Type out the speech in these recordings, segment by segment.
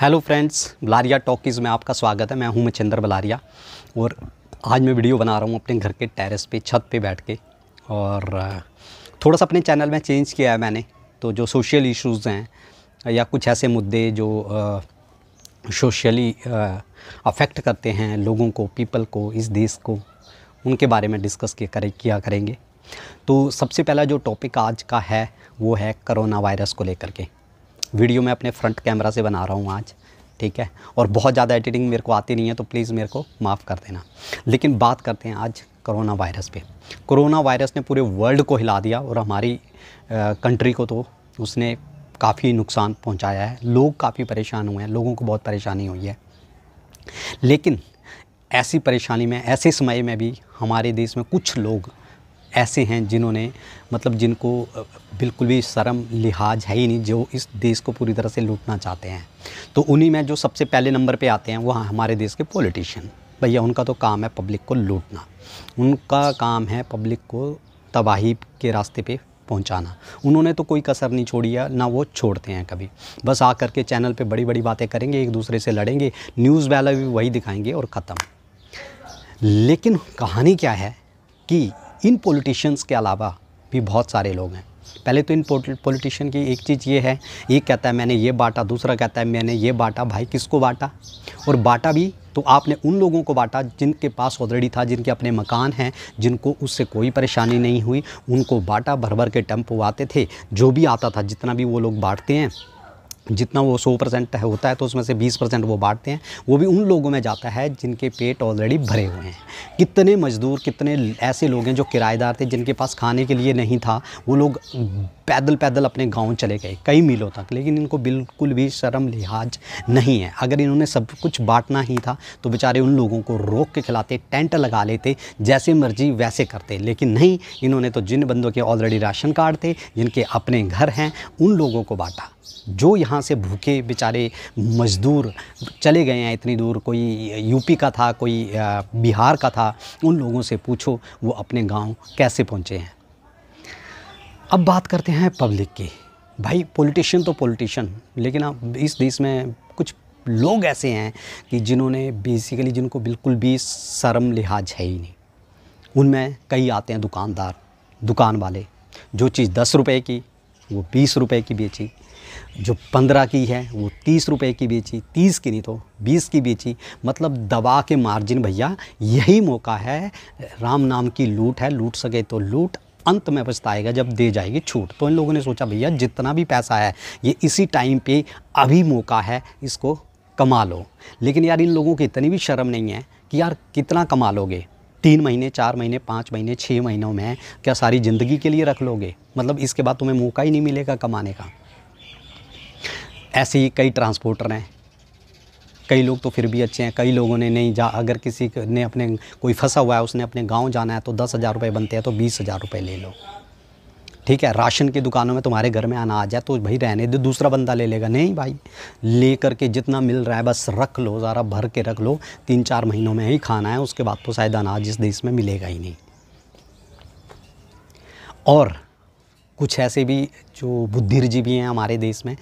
hello friends बलारिया talkies में आपका स्वागत है मैं हूं मचंद्र बलारिया और आज मैं वीडियो बना रहा हूं अपने घर के टेरेस पे छत पे बैठ के और थोड़ा सा अपने चैनल में चेंज किया है मैंने तो जो सोशल इश्यूज़ हैं या कुछ ऐसे मुद्दे जो सोशली अफेक्ट करते हैं लोगों को पीपल को इस देश को उनके बारे में डिस्कस करे, किया करेंगे तो सबसे पहला जो टॉपिक आज का है वो है करोना वायरस को लेकर के वीडियो मैं अपने फ्रंट कैमरा से बना रहा हूँ आज ठीक है और बहुत ज़्यादा एडिटिंग मेरे को आती नहीं है तो प्लीज़ मेरे को माफ़ कर देना लेकिन बात करते हैं आज कोरोना वायरस पे कोरोना वायरस ने पूरे वर्ल्ड को हिला दिया और हमारी कंट्री को तो उसने काफ़ी नुकसान पहुंचाया है लोग काफ़ी परेशान हुए हैं लोगों को बहुत परेशानी हुई है लेकिन ऐसी परेशानी में ऐसे समय में भी हमारे देश में कुछ लोग ऐसे हैं जिन्होंने मतलब जिनको बिल्कुल भी शर्म लिहाज है ही नहीं जो इस देश को पूरी तरह से लूटना चाहते हैं तो उन्हीं में जो सबसे पहले नंबर पे आते हैं वो हमारे देश के पॉलिटिशियन भैया उनका तो काम है पब्लिक को लूटना उनका काम है पब्लिक को तबाही के रास्ते पे पहुंचाना उन्होंने तो कोई कसर नहीं छोड़ी है ना वो छोड़ते हैं कभी बस आ करके चैनल पे बड़ी बड़ी बातें करेंगे एक दूसरे से लड़ेंगे न्यूज़ वाला भी वही दिखाएंगे और ख़त्म लेकिन कहानी क्या है कि इन पॉलिटिशियंस के अलावा भी बहुत सारे लोग हैं पहले तो इन पॉलिटिशियन की एक चीज़ ये है ये कहता है मैंने ये बांटा दूसरा कहता है मैंने ये बांटा भाई किसको बांटा और बांटा भी तो आपने उन लोगों को बांटा जिनके पास ऑलरेडी था जिनके अपने मकान हैं जिनको उससे कोई परेशानी नहीं हुई उनको बांटा भर भर के टम्प आते थे जो भी आता था जितना भी वो लोग बांटते हैं जितना वो सौ परसेंट होता है तो उसमें से बीस परसेंट वो बांटते हैं वो भी उन लोगों में जाता है जिनके पेट ऑलरेडी भरे हुए हैं कितने मज़दूर कितने ऐसे लोग हैं जो किराएदार थे जिनके पास खाने के लिए नहीं था वो लोग पैदल पैदल अपने गांव चले गए कई मीलों तक लेकिन इनको बिल्कुल भी शर्म लिहाज नहीं है अगर इन्होंने सब कुछ बांटना ही था तो बेचारे उन लोगों को रोक के खिलाते टेंट लगा लेते जैसे मर्जी वैसे करते लेकिन नहीं इन्होंने तो जिन बंदों के ऑलरेडी राशन कार्ड थे जिनके अपने घर हैं उन लोगों को बांटा जो यहाँ से भूखे बेचारे मज़दूर चले गए हैं इतनी दूर कोई यूपी का था कोई बिहार का था उन लोगों से पूछो वो अपने गांव कैसे पहुँचे हैं अब बात करते हैं पब्लिक की भाई पॉलिटिशियन तो पॉलिटिशियन लेकिन अब इस देश में कुछ लोग ऐसे हैं कि जिन्होंने बेसिकली जिनको बिल्कुल भी शर्म लिहाज है ही नहीं उनमें कई आते हैं दुकानदार दुकान वाले जो चीज़ दस रुपये की वो बीस रुपए की बेची जो पंद्रह की है वो तीस रुपए की बेची तीस की नहीं तो बीस की बेची मतलब दबा के मार्जिन भैया यही मौका है राम नाम की लूट है लूट सके तो लूट अंत में पछताएगा जब दे जाएगी छूट तो इन लोगों ने सोचा भैया जितना भी पैसा है ये इसी टाइम पे अभी मौका है इसको कमा लो लेकिन यार इन लोगों की इतनी भी शर्म नहीं है कि यार कितना कमा लोगे तीन महीने चार महीने पाँच महीने छः महीनों में क्या सारी ज़िंदगी के लिए रख लोगे मतलब इसके बाद तुम्हें मौका ही नहीं मिलेगा कमाने का ऐसे ही कई ट्रांसपोर्टर हैं कई लोग तो फिर भी अच्छे हैं कई लोगों ने नहीं जा अगर किसी ने अपने कोई फंसा हुआ है उसने अपने गांव जाना है तो दस हज़ार रुपये बनते हैं तो बीस हज़ार रुपये ले लो ठीक है राशन की दुकानों में तुम्हारे घर में अनाज है तो भाई रहने दो दूसरा बंदा ले लेगा नहीं भाई ले करके जितना मिल रहा है बस रख लो ज़रा भर के रख लो तीन चार महीनों में ही खाना है उसके बाद तो शायद अनाज इस देश में मिलेगा ही नहीं और कुछ ऐसे भी जो बुद्धिजीवी हैं हमारे देश में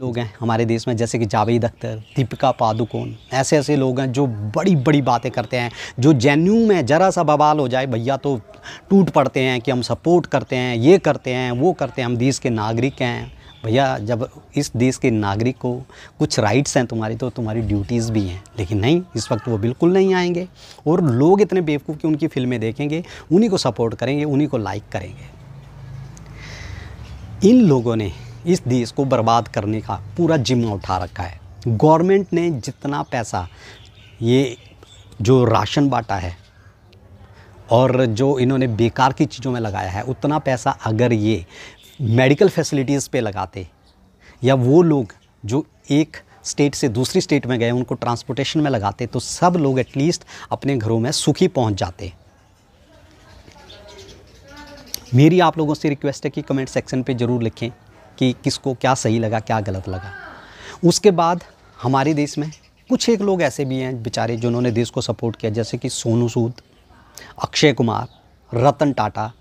लोग हैं हमारे देश में जैसे कि जावेद अख्तर दीपिका पादुकोण ऐसे ऐसे लोग हैं जो बड़ी बड़ी बातें करते हैं जो जेन्यू में ज़रा सा बवाल हो जाए भैया तो टूट पड़ते हैं कि हम सपोर्ट करते हैं ये करते हैं वो करते हैं हम देश के नागरिक हैं भैया जब इस देश के नागरिक को कुछ राइट्स हैं तुम्हारी तो तुम्हारी ड्यूटीज़ भी हैं लेकिन नहीं इस वक्त वो बिल्कुल नहीं आएंगे और लोग इतने बेवकूफ़ कि उनकी फ़िल्में देखेंगे उन्हीं को सपोर्ट करेंगे उन्हीं को लाइक करेंगे इन लोगों ने इस देश को बर्बाद करने का पूरा जिम्मा उठा रखा है गवर्नमेंट ने जितना पैसा ये जो राशन बांटा है और जो इन्होंने बेकार की चीज़ों में लगाया है उतना पैसा अगर ये मेडिकल फैसिलिटीज़ पे लगाते या वो लोग जो एक स्टेट से दूसरी स्टेट में गए उनको ट्रांसपोर्टेशन में लगाते तो सब लोग एटलीस्ट अपने घरों में सुखी पहुंच जाते मेरी आप लोगों से रिक्वेस्ट है कि कमेंट सेक्शन पे ज़रूर लिखें कि किसको क्या सही लगा क्या गलत लगा उसके बाद हमारे देश में कुछ एक लोग ऐसे भी हैं बेचारे जिन्होंने देश को सपोर्ट किया जैसे कि सोनू सूद अक्षय कुमार रतन टाटा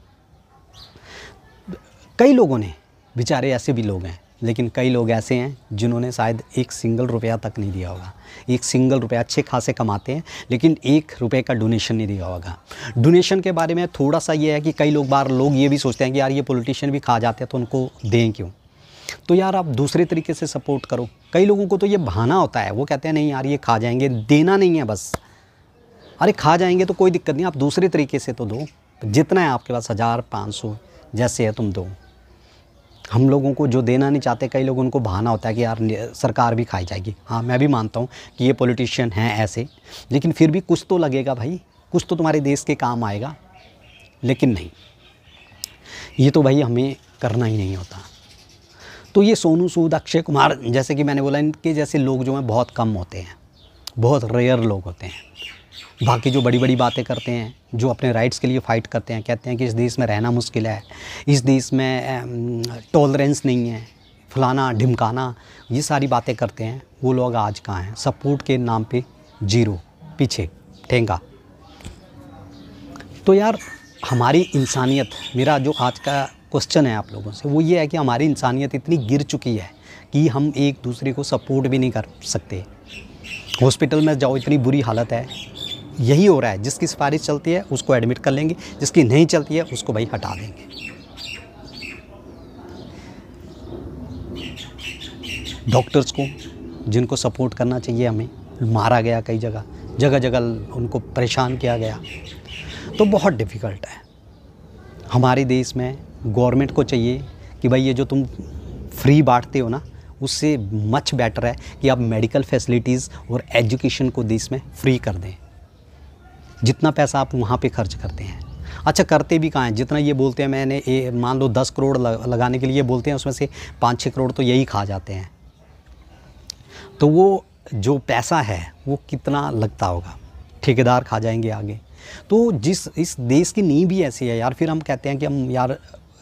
कई लोगों ने बेचारे ऐसे भी लोग हैं लेकिन कई लोग ऐसे हैं जिन्होंने शायद एक सिंगल रुपया तक नहीं दिया होगा एक सिंगल रुपया अच्छे खासे कमाते हैं लेकिन एक रुपये का डोनेशन नहीं दिया होगा डोनेशन के बारे में थोड़ा सा ये है कि कई लोग बार लोग ये भी सोचते हैं कि यार ये पॉलिटिशियन भी खा जाते हैं तो उनको दें क्यों तो यार आप दूसरे तरीके से सपोर्ट करो कई लोगों को तो ये बहाना होता है वो कहते हैं नहीं यार ये खा जाएंगे देना नहीं है बस अरे खा जाएंगे तो कोई दिक्कत नहीं आप दूसरे तरीके से तो दो जितना है आपके पास हज़ार पाँच सौ जैसे है तुम दो हम लोगों को जो देना नहीं चाहते कई लोग उनको बहाना होता है कि यार सरकार भी खाई जाएगी हाँ मैं भी मानता हूँ कि ये पॉलिटिशियन हैं ऐसे लेकिन फिर भी कुछ तो लगेगा भाई कुछ तो तुम्हारे देश के काम आएगा लेकिन नहीं ये तो भाई हमें करना ही नहीं होता तो ये सोनू सूद अक्षय कुमार जैसे कि मैंने बोला इनके जैसे लोग जो हैं बहुत कम होते हैं बहुत रेयर लोग होते हैं बाकी जो बड़ी बड़ी बातें करते हैं जो अपने राइट्स के लिए फ़ाइट करते हैं कहते हैं कि इस देश में रहना मुश्किल है इस देश में टॉलरेंस नहीं है फलाना ढिमकाना ये सारी बातें करते हैं वो लोग आज कहाँ हैं सपोर्ट के नाम पे जीरो पीछे ठेंगा तो यार हमारी इंसानियत मेरा जो आज का क्वेश्चन है आप लोगों से वो ये है कि हमारी इंसानियत इतनी गिर चुकी है कि हम एक दूसरे को सपोर्ट भी नहीं कर सकते हॉस्पिटल में जाओ इतनी बुरी हालत है यही हो रहा है जिसकी सिफारिश चलती है उसको एडमिट कर लेंगे जिसकी नहीं चलती है उसको भाई हटा देंगे डॉक्टर्स को जिनको सपोर्ट करना चाहिए हमें मारा गया कई जगह जगह जगह उनको परेशान किया गया तो बहुत डिफ़िकल्ट है हमारे देश में गवर्नमेंट को चाहिए कि भाई ये जो तुम फ्री बांटते हो ना उससे मच बेटर है कि आप मेडिकल फैसिलिटीज़ और एजुकेशन को देश में फ्री कर दें जितना पैसा आप वहाँ पे खर्च करते हैं अच्छा करते भी कहाँ हैं जितना ये बोलते हैं मैंने ए, मान लो दस करोड़ लगाने के लिए बोलते हैं उसमें से पाँच छः करोड़ तो यही खा जाते हैं तो वो जो पैसा है वो कितना लगता होगा ठेकेदार खा जाएंगे आगे तो जिस इस देश की नींव भी ऐसी है यार फिर हम कहते हैं कि हम यार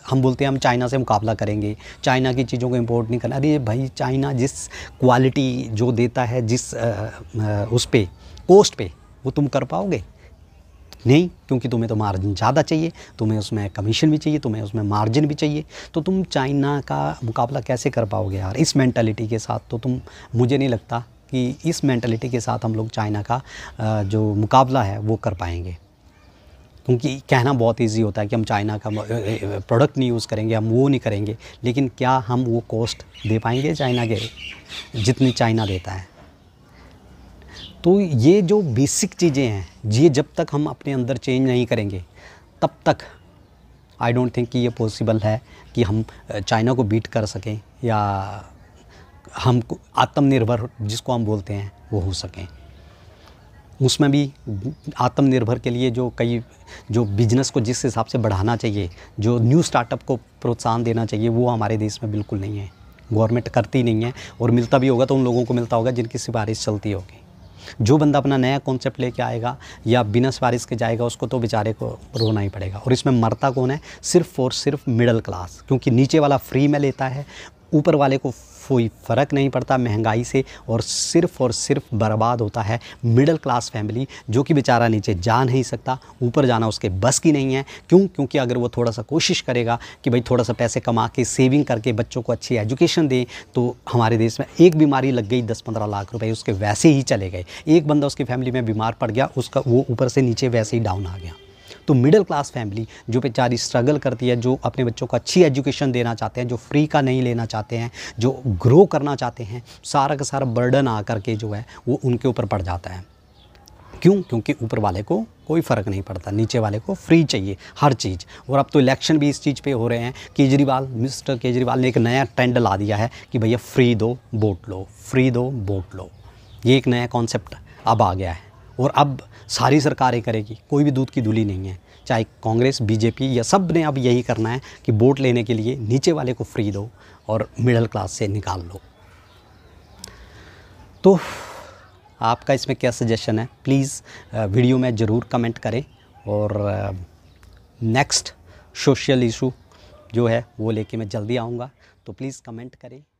हम बोलते हैं हम चाइना से मुकाबला करेंगे चाइना की चीज़ों को इम्पोर्ट नहीं करना अरे भाई चाइना जिस क्वालिटी जो देता है जिस आ, आ, उस पर कोस्ट पे वो तुम कर पाओगे नहीं क्योंकि तुम्हें तो मार्जिन ज़्यादा चाहिए तुम्हें उसमें कमीशन भी चाहिए तुम्हें उसमें मार्जिन भी चाहिए तो तुम चाइना का मुकाबला कैसे कर पाओगे यार इस मैंटेलिटी के साथ तो तुम मुझे नहीं लगता कि इस मैंटेलिटी के साथ हम लोग चाइना का जो मुकाबला है वो कर पाएंगे क्योंकि कहना बहुत ईजी होता है कि हम चाइना का प्रोडक्ट नहीं यूज़ करेंगे हम वो नहीं करेंगे लेकिन क्या हम वो कॉस्ट दे पाएंगे चाइना के जितनी चाइना देता है तो ये जो बेसिक चीज़ें हैं ये जब तक हम अपने अंदर चेंज नहीं करेंगे तब तक आई डोंट थिंक कि ये पॉसिबल है कि हम चाइना को बीट कर सकें या हम आत्मनिर्भर जिसको हम बोलते हैं वो हो सकें उसमें भी आत्मनिर्भर के लिए जो कई जो बिजनेस को जिस हिसाब से बढ़ाना चाहिए जो न्यू स्टार्टअप को प्रोत्साहन देना चाहिए वो हमारे देश में बिल्कुल नहीं है गवर्नमेंट करती नहीं है और मिलता भी होगा तो उन लोगों को मिलता होगा जिनकी सिफारिश चलती होगी जो बंदा अपना नया कॉन्सेप्ट लेके आएगा या बिना सिफारिश के जाएगा उसको तो बेचारे को रोना ही पड़ेगा और इसमें मरता कौन है सिर्फ और सिर्फ मिडल क्लास क्योंकि नीचे वाला फ्री में लेता है ऊपर वाले को कोई फ़र्क नहीं पड़ता महंगाई से और सिर्फ़ और सिर्फ बर्बाद होता है मिडिल क्लास फैमिली जो कि बेचारा नीचे जा नहीं सकता ऊपर जाना उसके बस की नहीं है क्यों क्योंकि अगर वो थोड़ा सा कोशिश करेगा कि भाई थोड़ा सा पैसे कमा के सेविंग करके बच्चों को अच्छी एजुकेशन दें तो हमारे देश में एक बीमारी लग गई दस पंद्रह लाख रुपये उसके वैसे ही चले गए एक बंदा उसकी फैमिली में बीमार पड़ गया उसका वो ऊपर से नीचे वैसे ही डाउन आ गया तो मिडिल क्लास फैमिली जो बेचारी स्ट्रगल करती है जो अपने बच्चों को अच्छी एजुकेशन देना चाहते हैं जो फ्री का नहीं लेना चाहते हैं जो ग्रो करना चाहते हैं सारा का सारा बर्डन आ करके जो है वो उनके ऊपर पड़ जाता है क्यों क्योंकि ऊपर वाले को कोई फ़र्क नहीं पड़ता नीचे वाले को फ्री चाहिए हर चीज़ और अब तो इलेक्शन भी इस चीज़ पे हो रहे हैं केजरीवाल मिस्टर केजरीवाल ने एक नया ट्रेंड ला दिया है कि भैया फ्री दो वोट लो फ्री दो वोट लो ये एक नया कॉन्सेप्ट अब आ गया है और अब सारी सरकारें करेगी कोई भी दूध की धुली नहीं है चाहे कांग्रेस बीजेपी या सब ने अब यही करना है कि वोट लेने के लिए नीचे वाले को फ्री दो और मिडिल क्लास से निकाल लो तो आपका इसमें क्या सजेशन है प्लीज़ वीडियो में ज़रूर कमेंट करें और नेक्स्ट सोशल इशू जो है वो लेके मैं जल्दी आऊँगा तो प्लीज़ कमेंट करें